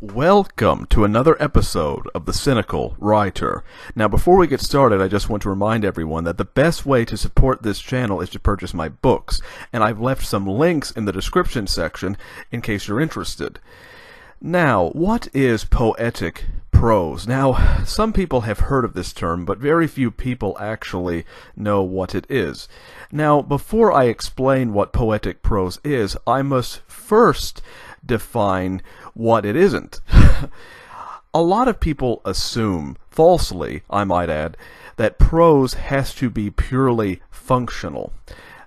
Welcome to another episode of The Cynical Writer. Now, before we get started, I just want to remind everyone that the best way to support this channel is to purchase my books, and I've left some links in the description section in case you're interested. Now, what is poetic pros. Now, some people have heard of this term, but very few people actually know what it is. Now, before I explain what poetic prose is, I must first define what it isn't. A lot of people assume, falsely, I might add, that prose has to be purely functional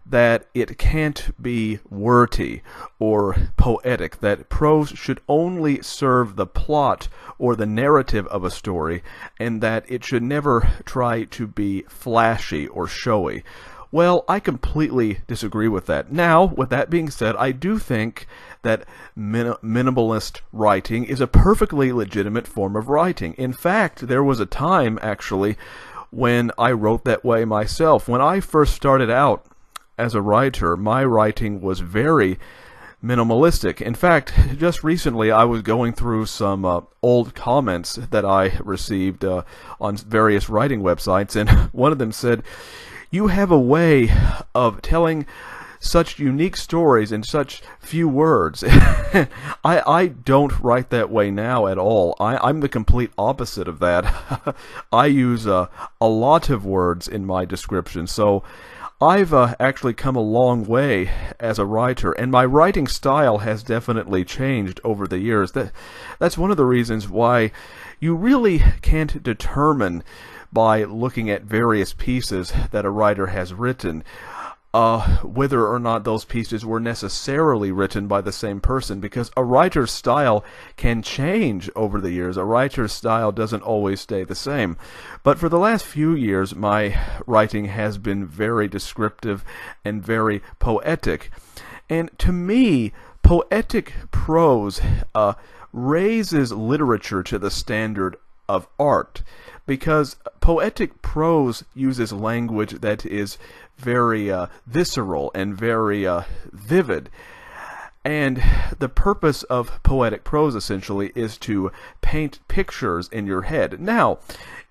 that it can't be wordy or poetic, that prose should only serve the plot or the narrative of a story, and that it should never try to be flashy or showy. Well, I completely disagree with that. Now, with that being said, I do think that min- minimalist writing is a perfectly legitimate form of writing. In fact, there was a time, actually, when I wrote that way myself. When I first started out as a writer, my writing was very minimalistic. In fact, just recently I was going through some uh, old comments that I received uh, on various writing websites, and one of them said, You have a way of telling such unique stories in such few words. I I don't write that way now at all. I, I'm the complete opposite of that. I use a, a lot of words in my description, so I've uh, actually come a long way as a writer, and my writing style has definitely changed over the years. That that's one of the reasons why you really can't determine by looking at various pieces that a writer has written uh, whether or not those pieces were necessarily written by the same person, because a writer's style can change over the years. A writer's style doesn't always stay the same. But for the last few years, my writing has been very descriptive and very poetic. And to me, poetic prose uh, raises literature to the standard of art because poetic prose uses language that is very uh, visceral and very uh, vivid. And the purpose of poetic prose essentially is to paint pictures in your head. Now,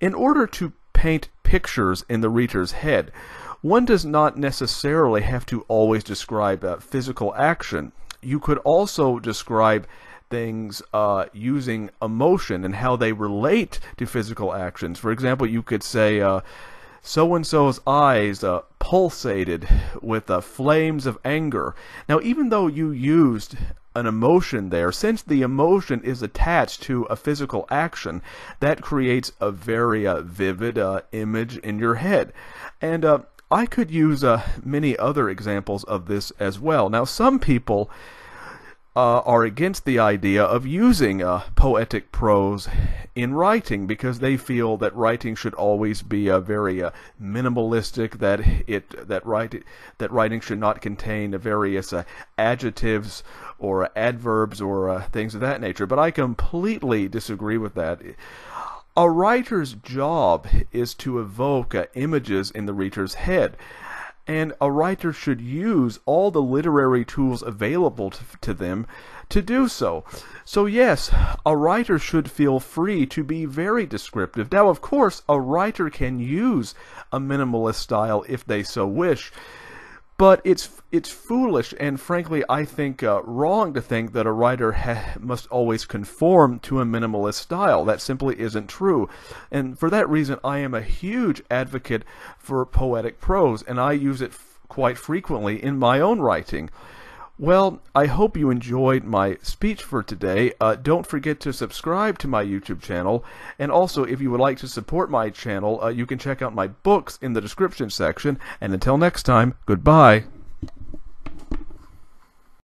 in order to paint pictures in the reader's head, one does not necessarily have to always describe uh, physical action. You could also describe things uh, using emotion and how they relate to physical actions. For example, you could say, uh, so and so's eyes uh, pulsated with uh, flames of anger. Now, even though you used an emotion there, since the emotion is attached to a physical action, that creates a very uh, vivid uh, image in your head. And uh, I could use many other examples of this as well. Now, some people uh, are against the idea of using uh, poetic prose in writing because they feel that writing should always be a uh, very uh, minimalistic that it that write, that writing should not contain various uh, adjectives or adverbs or uh, things of that nature but I completely disagree with that a writer's job is to evoke images in the reader's head and a writer should use all the literary tools available to, to them to do so. So, yes, a writer should feel free to be very descriptive. Now, of course, a writer can use a minimalist style if they so wish. But it's it's foolish and frankly I think uh, wrong to think that a writer ha- must always conform to a minimalist style. That simply isn't true. And for that reason I am a huge advocate for poetic prose and I use it f- quite frequently in my own writing. Well, I hope you enjoyed my speech for today. Uh, don't forget to subscribe to my YouTube channel. And also, if you would like to support my channel, uh, you can check out my books in the description section. And until next time, goodbye.